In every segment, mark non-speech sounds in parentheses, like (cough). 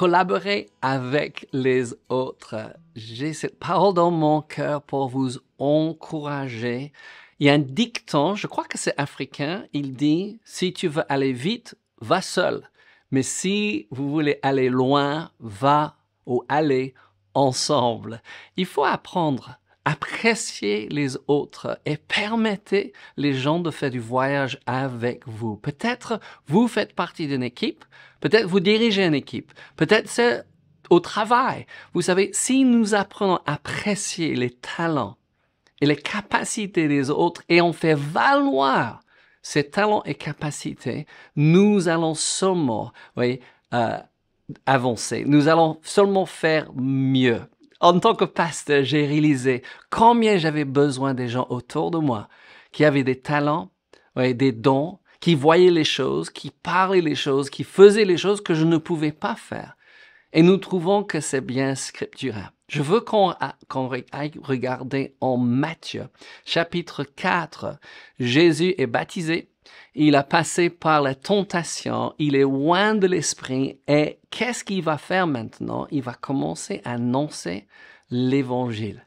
collaborer avec les autres. J'ai cette parole dans mon cœur pour vous encourager. Il y a un dicton, je crois que c'est africain, il dit, si tu veux aller vite, va seul. Mais si vous voulez aller loin, va ou allez ensemble. Il faut apprendre appréciez les autres et permettez les gens de faire du voyage avec vous. Peut-être vous faites partie d'une équipe, peut-être vous dirigez une équipe, peut-être c'est au travail. Vous savez, si nous apprenons à apprécier les talents et les capacités des autres et on fait valoir ces talents et capacités, nous allons seulement, euh, avancer. Nous allons seulement faire mieux. En tant que pasteur, j'ai réalisé combien j'avais besoin des gens autour de moi qui avaient des talents, des dons, qui voyaient les choses, qui parlaient les choses, qui faisaient les choses que je ne pouvais pas faire. Et nous trouvons que c'est bien scripturaire. Je veux qu'on aille regarder en Matthieu, chapitre 4. Jésus est baptisé il a passé par la tentation, il est loin de l'esprit, et qu'est-ce qu'il va faire maintenant Il va commencer à annoncer l'évangile.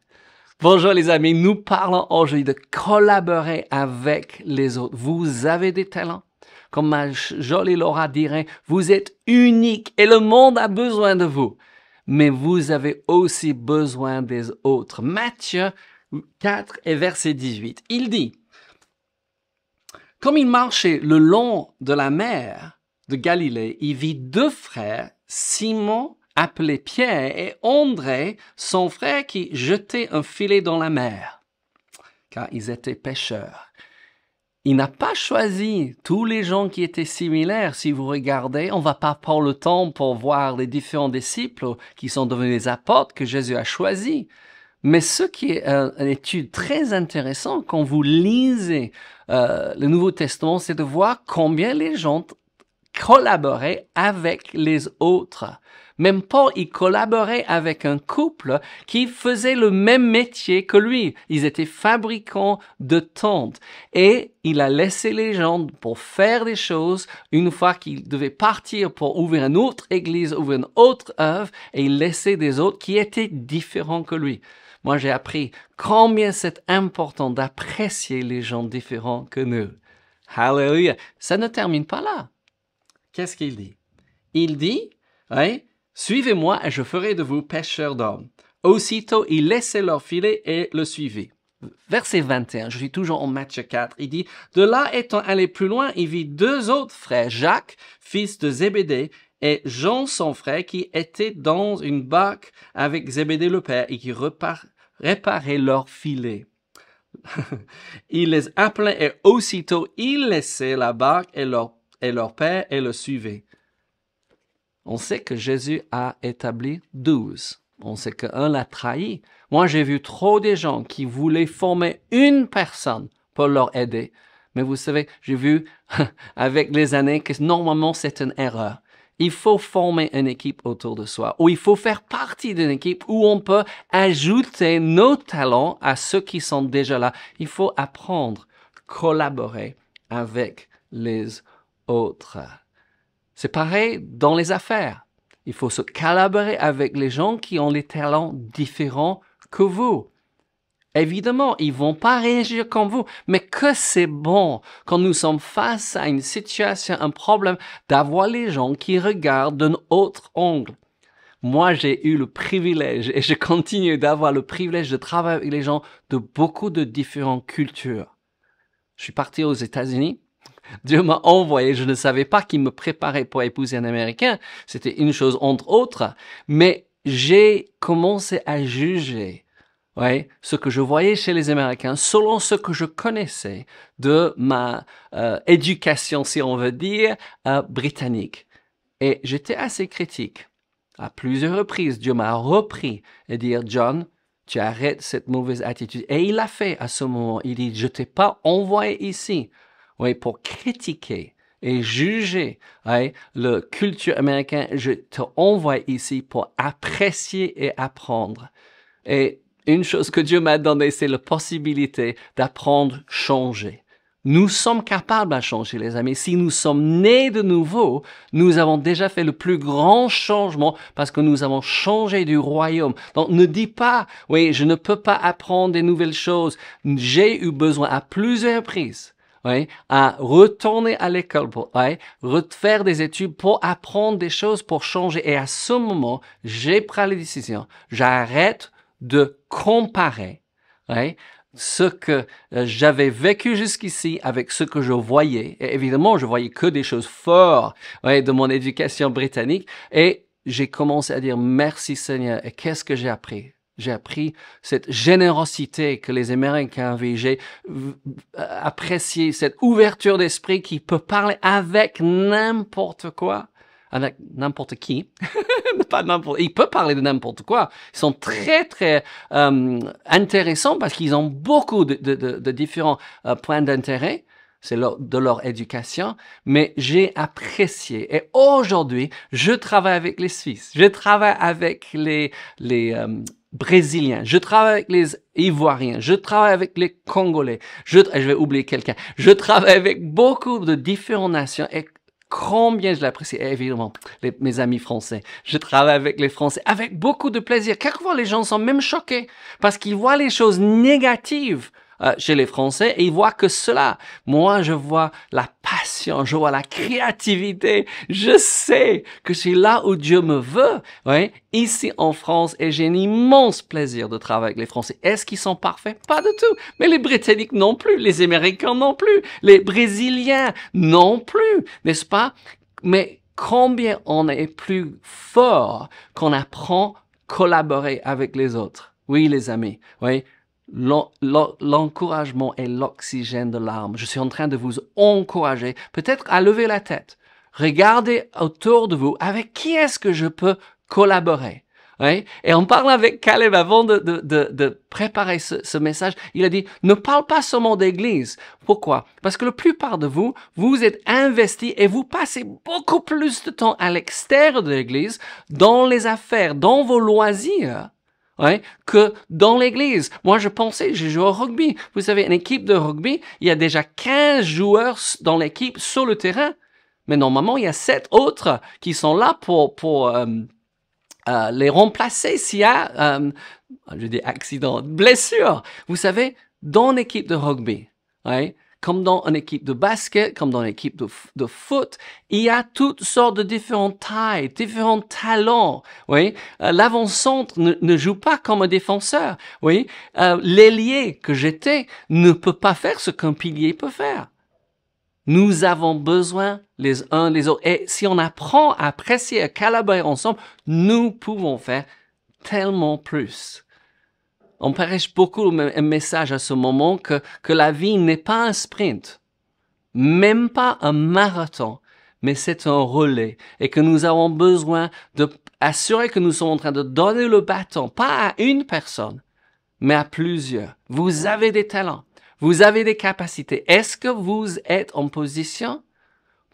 Bonjour les amis, nous parlons aujourd'hui de collaborer avec les autres. Vous avez des talents comme ma jolie Laura dirait, vous êtes unique et le monde a besoin de vous. Mais vous avez aussi besoin des autres. Matthieu 4 et verset 18, il dit, comme il marchait le long de la mer de Galilée, il vit deux frères, Simon appelé Pierre et André, son frère, qui jetait un filet dans la mer, car ils étaient pêcheurs. Il n'a pas choisi tous les gens qui étaient similaires. Si vous regardez, on ne va pas prendre le temps pour voir les différents disciples qui sont devenus les apôtres que Jésus a choisis. Mais ce qui est euh, une étude très intéressante quand vous lisez euh, le Nouveau Testament, c'est de voir combien les gens collaboraient avec les autres. Même Paul, il collaborait avec un couple qui faisait le même métier que lui. Ils étaient fabricants de tentes. Et il a laissé les gens pour faire des choses. Une fois qu'il devait partir pour ouvrir une autre église, ouvrir une autre œuvre, et il laissait des autres qui étaient différents que lui moi j'ai appris combien c'est important d'apprécier les gens différents que nous. Hallelujah. Ça ne termine pas là. Qu'est-ce qu'il dit Il dit, oui, hein, Suivez-moi et je ferai de vous pêcheurs d'hommes. Aussitôt, il laissait leur filet et le suivaient. Verset 21, je suis toujours en Matthieu 4, il dit, De là étant allé plus loin, il vit deux autres frères, Jacques, fils de Zébédée, et Jean son frère, qui étaient dans une barque avec Zébédée le père, et qui repart, réparer leurs filets. (laughs) il les appelait et aussitôt ils laissaient la barque et leur, et leur père et le suivait. » On sait que Jésus a établi douze. On sait qu'un l'a trahi. Moi, j'ai vu trop de gens qui voulaient former une personne pour leur aider. Mais vous savez, j'ai vu (laughs) avec les années que normalement c'est une erreur il faut former une équipe autour de soi ou il faut faire partie d'une équipe où on peut ajouter nos talents à ceux qui sont déjà là. Il faut apprendre, à collaborer avec les autres. C'est pareil dans les affaires. Il faut se collaborer avec les gens qui ont des talents différents que vous. Évidemment, ils vont pas réagir comme vous, mais que c'est bon quand nous sommes face à une situation, un problème, d'avoir les gens qui regardent d'un autre angle. Moi, j'ai eu le privilège et je continue d'avoir le privilège de travailler avec les gens de beaucoup de différentes cultures. Je suis parti aux États-Unis. Dieu m'a envoyé, je ne savais pas qu'il me préparait pour épouser un Américain. C'était une chose entre autres. Mais j'ai commencé à juger Ouais, ce que je voyais chez les Américains, selon ce que je connaissais de ma euh, éducation, si on veut dire, euh, britannique. Et j'étais assez critique. À plusieurs reprises, Dieu m'a repris et dit « John, tu arrêtes cette mauvaise attitude. Et il l'a fait à ce moment. Il dit, je t'ai pas envoyé ici. Oui, pour critiquer et juger oui, le culture américain. Je t'ai envoyé ici pour apprécier et apprendre. Et une chose que Dieu m'a donnée, c'est la possibilité d'apprendre changer. Nous sommes capables à changer, les amis. Si nous sommes nés de nouveau, nous avons déjà fait le plus grand changement parce que nous avons changé du royaume. Donc ne dis pas, oui, je ne peux pas apprendre des nouvelles choses. J'ai eu besoin à plusieurs reprises oui, à retourner à l'école, pour refaire des études pour apprendre des choses, pour changer. Et à ce moment, j'ai pris la décision. J'arrête de comparer hein, ce que euh, j'avais vécu jusqu'ici avec ce que je voyais. Et évidemment, je voyais que des choses fortes de mon éducation britannique. Et j'ai commencé à dire merci Seigneur. Et qu'est-ce que j'ai appris j'ai appris cette générosité que les Américains avaient. J'ai apprécié cette ouverture d'esprit qui peut parler avec n'importe quoi avec n'importe qui. (laughs) Pas il peut parler de n'importe quoi. Ils sont très, très euh, intéressants parce qu'ils ont beaucoup de, de, de différents euh, points d'intérêt. C'est de leur éducation, mais j'ai apprécié. Et aujourd'hui, je travaille avec les Suisses, je travaille avec les, les euh, Brésiliens, je travaille avec les Ivoiriens, je travaille avec les Congolais, je, je vais oublier quelqu'un, je travaille avec beaucoup de différentes nations et combien je l'apprécie. Eh, évidemment, mes amis français, je travaille avec les Français avec beaucoup de plaisir. Quelquefois, les gens sont même choqués parce qu'ils voient les choses négatives euh, chez les Français et ils voient que cela. Moi, je vois la passion, je vois la créativité. Je sais que c'est là où Dieu me veut. Oui, ici en France, et j'ai un immense plaisir de travailler avec les Français. Est-ce qu'ils sont parfaits Pas du tout. Mais les Britanniques non plus, les Américains non plus, les Brésiliens non plus, n'est-ce pas Mais combien on est plus fort qu'on apprend collaborer avec les autres. Oui, les amis. Oui, l'encouragement est l'oxygène de l'âme. Je suis en train de vous encourager peut-être à lever la tête. Regardez autour de vous avec qui est-ce que je peux collaborer. Hein? Et on parle avec Caleb avant de, préparer ce, ce, message. Il a dit, ne parle pas seulement d'église. Pourquoi Parce que la plupart de vous, vous êtes investis et vous passez beaucoup plus de temps à l'extérieur de l'église, dans les affaires, dans vos loisirs, Hein? que dans l'église. Moi, je pensais, j'ai joué au rugby. Vous savez, une équipe de rugby, il y a déjà 15 joueurs dans l'équipe sur le terrain. Mais normalement, il y a 7 autres qui sont là pour, euh, euh, les remplacer s'il y a, euh, je dis accident, blessure. Vous savez, dans l'équipe de rugby, hein, comme dans une équipe de basket, comme dans une équipe de, de foot, il y a toutes sortes de différentes tailles, différents talents. Oui, euh, l'avant-centre ne, ne, joue pas comme un défenseur. Oui, euh, l'ailier que j'étais ne peut pas faire ce qu'un pilier peut faire. Nous avons besoin les uns les autres. Et si on apprend à apprécier, à collaborer ensemble, nous pouvons faire tellement plus. On prêche beaucoup un message à ce moment que, que la vie n'est pas un sprint, même pas un marathon, mais c'est un relais et que nous avons besoin d'assurer que nous sommes en train de donner le bâton, pas à une personne, mais à plusieurs. Vous avez des talents, vous avez des capacités. Est-ce que vous êtes en position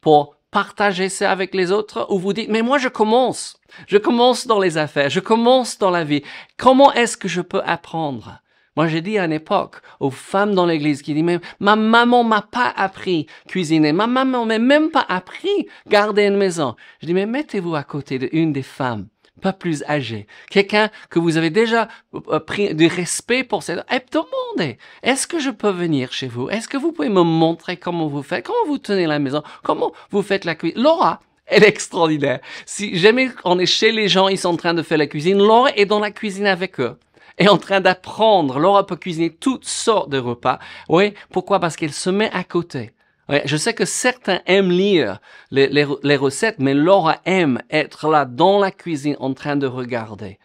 pour partagez ça avec les autres ou vous dites, mais moi je commence, je commence dans les affaires, je commence dans la vie. Comment est-ce que je peux apprendre Moi j'ai dit à une époque aux femmes dans l'église qui disaient, ma maman m'a pas appris cuisiner, ma maman m'a même pas appris garder une maison. Je dis, mais mettez-vous à côté d'une des femmes pas plus âgé, quelqu'un que vous avez déjà euh, pris du respect pour cette... Et eh, demandez, est-ce que je peux venir chez vous Est-ce que vous pouvez me montrer comment vous faites Comment vous tenez la maison Comment vous faites la cuisine Laura, elle est extraordinaire. Si jamais on est chez les gens, ils sont en train de faire la cuisine, Laura est dans la cuisine avec eux est en train d'apprendre. Laura peut cuisiner toutes sortes de repas. Oui, pourquoi Parce qu'elle se met à côté je sais que certains aiment lire les, recettes, mais Laura aime être là dans la cuisine en train de regarder.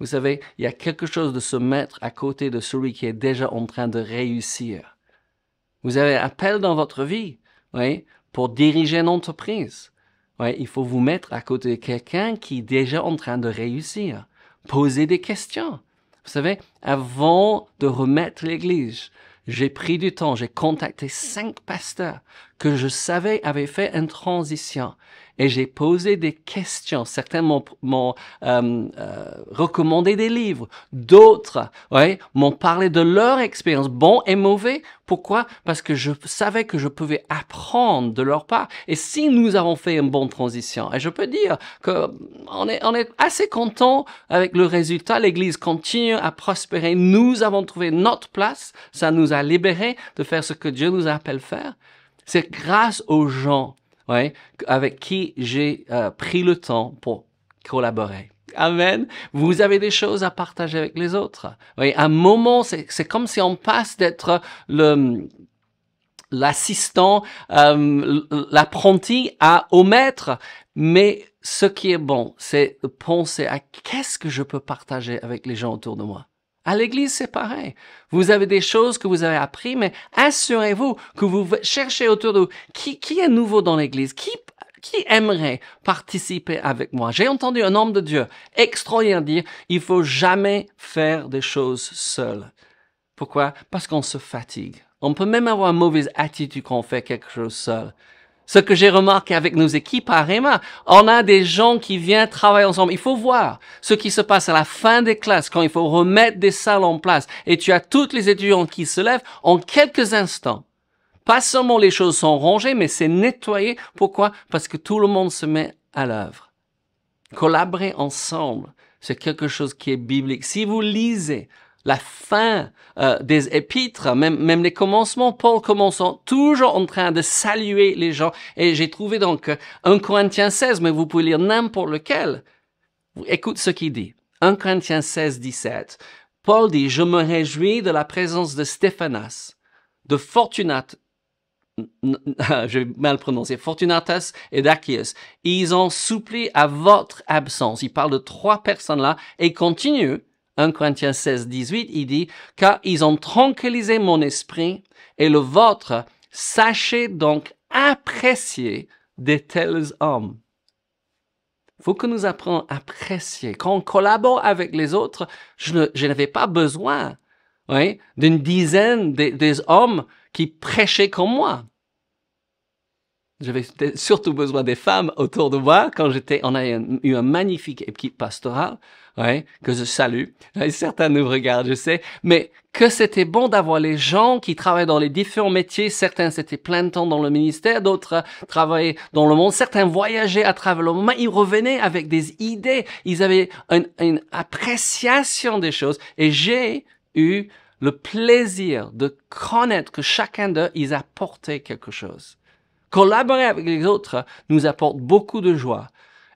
Vous savez, il y a quelque chose de se mettre à côté de celui qui est déjà en train de réussir. Vous avez un appel dans votre vie, oui, pour diriger une entreprise. il faut vous mettre à côté de quelqu'un qui est déjà en train de réussir. Poser des questions. Vous savez, avant de remettre l'église, j'ai pris du temps, j'ai contacté cinq pasteurs que je savais avaient fait une transition et j'ai posé des questions. Certains m'ont euh, euh, recommandé des livres, d'autres ouais, m'ont parlé de leur expérience, bon et mauvais. Pourquoi Parce que je savais que je pouvais apprendre de leur part. Et si nous avons fait une bonne transition, et je peux dire que euh, on est, on est assez content avec le résultat. L'Église continue à prospérer. Nous avons trouvé notre place. Ça nous a libérés de faire ce que Dieu nous appelle faire. C'est grâce aux gens ouais, avec qui j'ai euh, pris le temps pour collaborer. Amen. Vous avez des choses à partager avec les autres. Oui, un moment, c'est comme si on passe d'être le l'assistant, euh, l'apprenti à au maître. Mais ce qui est bon, c'est penser à qu'est-ce que je peux partager avec les gens autour de moi. À l'église, c'est pareil. Vous avez des choses que vous avez apprises, mais assurez-vous que vous cherchez autour de vous. Qui, est nouveau dans l'église? Qui, qui aimerait participer avec moi? J'ai entendu un homme de Dieu extraordinaire dire, il faut jamais faire des choses seul. Pourquoi? Parce qu'on se fatigue. On peut même avoir une mauvaise attitude quand on fait quelque chose seul. Ce que j'ai remarqué avec nos équipes à REMA, on a des gens qui viennent travailler ensemble. Il faut voir ce qui se passe à la fin des classes quand il faut remettre des salles en place. Et tu as toutes les étudiants qui se lèvent en quelques instants. Pas seulement les choses sont rangées, mais c'est nettoyé. Pourquoi Parce que tout le monde se met à l'œuvre. Collaborer ensemble, c'est quelque chose qui est biblique. Si vous lisez la fin euh, des épîtres, même, même les commencements, Paul commençant toujours en train de saluer les gens. Et j'ai trouvé donc 1 euh, Corinthiens 16, mais vous pouvez lire n'importe lequel. Écoute ce qu'il dit. 1 Corinthiens 16, 17. Paul dit, je me réjouis de la présence de Stéphanas, de Fortunate, (laughs) je mal prononcer, Fortunatus et Dacius. Ils ont supplié à votre absence. Il parle de trois personnes là et continue. 1 Corinthiens 16, 18, il dit, car ils ont tranquillisé mon esprit et le vôtre, sachez donc apprécier de tels hommes. Faut que nous apprenions à apprécier. Quand on collabore avec les autres, je n'avais pas besoin oui, d'une dizaine des hommes qui prêchaient comme moi. J'avais surtout besoin des femmes autour de moi quand j'étais. On a eu un magnifique équipe pastorale, que je salue. Certains nous regardent, je sais. Mais que c'était bon d'avoir les gens qui travaillaient dans les différents métiers. Certains c'était plein de temps dans le ministère, d'autres travaillaient dans le monde. Certains voyageaient à travers le monde. Ils revenaient avec des idées. Ils avaient une, une appréciation des choses. Et j'ai eu le plaisir de connaître que chacun d'eux, ils apportaient quelque chose. Collaborer avec les autres nous apporte beaucoup de joie.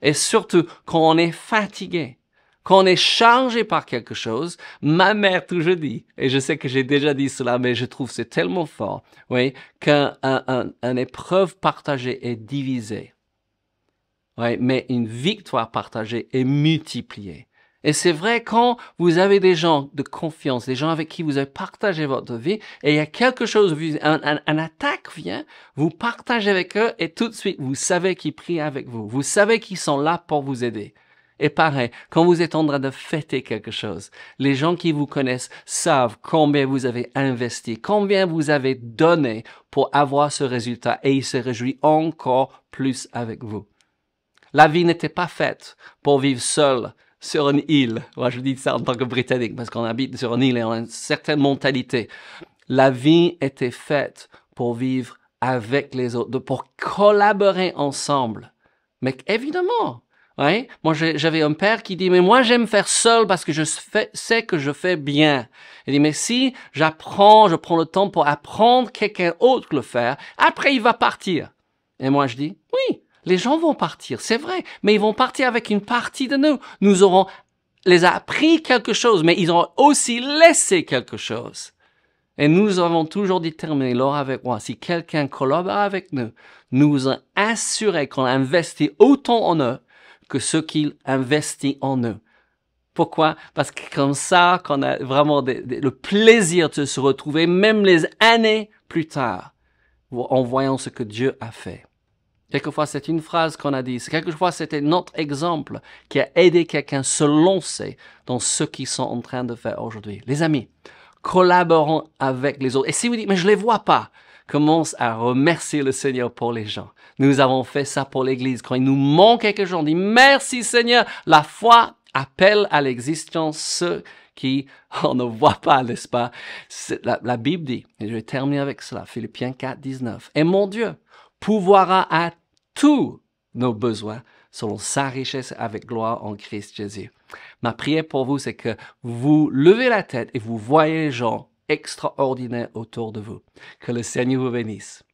Et surtout quand on est fatigué, quand on est chargé par quelque chose, ma mère toujours dit, et je sais que j'ai déjà dit cela, mais je trouve c'est tellement fort, oui, qu'une épreuve partagée est divisée. Oui, mais une victoire partagée est multipliée. Et c'est vrai quand vous avez des gens de confiance, des gens avec qui vous avez partagé votre vie, et il y a quelque chose, un, attaque vient, vous partagez avec eux et tout de suite vous savez qu'ils prient avec vous, vous savez qu'ils sont là pour vous aider. Et pareil, quand vous êtes en train de fêter quelque chose, les gens qui vous connaissent savent combien vous avez investi, combien vous avez donné pour avoir ce résultat et ils se réjouissent encore plus avec vous. La vie n'était pas faite pour vivre seul sur une île. Moi, je dis ça en tant que Britannique parce qu'on habite sur une île et on a une certaine mentalité. La vie était faite pour vivre avec les autres, pour collaborer ensemble. Mais évidemment, ouais, hein? moi j'avais un père qui dit, mais moi j'aime faire seul parce que je sais que je fais bien. Il dit, mais si j'apprends, je prends le temps pour apprendre quelqu'un autre le faire, après il va partir. Et moi je dis, oui, les gens vont partir, c'est vrai, mais ils vont partir avec une partie de nous. Nous aurons les appris quelque chose, mais ils ont aussi laissé quelque chose. Et nous avons toujours déterminé, lors avec moi, si quelqu'un collabore avec nous, nous assurer qu'on investit autant en eux que ce qu'il investit en eux. Pourquoi Parce que comme ça, qu'on a vraiment le plaisir de se retrouver, même les années plus tard, en voyant ce que Dieu a fait. Quelquefois, c'est une phrase qu'on a dit. Quelquefois, c'était notre exemple qui a aidé quelqu'un à se lancer dans ce qu'ils sont en train de faire aujourd'hui. Les amis, collaborons avec les autres. Et si vous dites, mais je les vois pas, commence à remercier le Seigneur pour les gens. Nous avons fait ça pour l'Église. Quand il nous manque quelque chose, on dit, merci Seigneur. La foi appelle à l'existence ceux qui (laughs) on ne voit pas, n'est-ce pas? La, la Bible dit, et je vais terminer avec cela, Philippiens 4, 19. Et mon Dieu, pourvoira à tous nos besoins selon sa richesse avec gloire en Christ Jésus. Ma prière pour vous, c'est que vous levez la tête et vous voyez les gens extraordinaires autour de vous. Que le Seigneur vous bénisse.